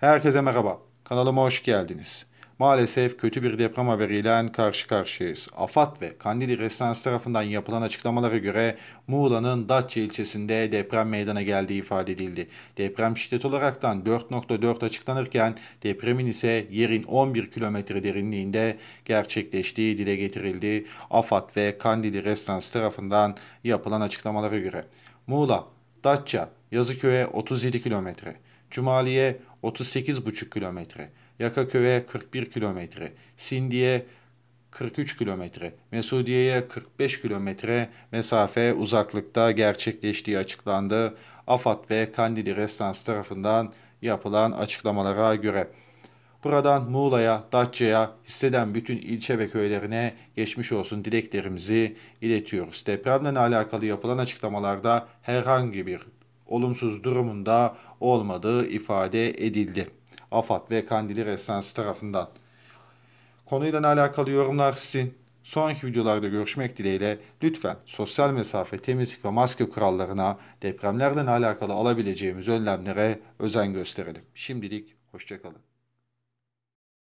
Herkese merhaba. Kanalıma hoş geldiniz. Maalesef kötü bir deprem haberiyle karşı karşıyayız. AFAD ve Kandili Restansı tarafından yapılan açıklamalara göre Muğla'nın Datça ilçesinde deprem meydana geldiği ifade edildi. Deprem şiddet olaraktan 4.4 açıklanırken depremin ise yerin 11 kilometre derinliğinde gerçekleştiği dile getirildi. AFAD ve Kandili Restansı tarafından yapılan açıklamalara göre. Muğla Datça, Yazıköy'e 37 kilometre, Cumali'ye 38,5 kilometre, Yakaköy'e 41 kilometre, Sindi'ye 43 kilometre, Mesudiye'ye 45 kilometre mesafe uzaklıkta gerçekleştiği açıklandı. AFAD ve Kandili Restans tarafından yapılan açıklamalara göre Buradan Muğla'ya, Datça'ya, hisseden bütün ilçe ve köylerine geçmiş olsun dileklerimizi iletiyoruz. Depremle alakalı yapılan açıklamalarda herhangi bir olumsuz durumunda olmadığı ifade edildi. AFAD ve Kandili Restansı tarafından. Konuyla alakalı yorumlar sizin. Sonraki videolarda görüşmek dileğiyle lütfen sosyal mesafe, temizlik ve maske kurallarına, depremlerden alakalı alabileceğimiz önlemlere özen gösterelim. Şimdilik hoşçakalın.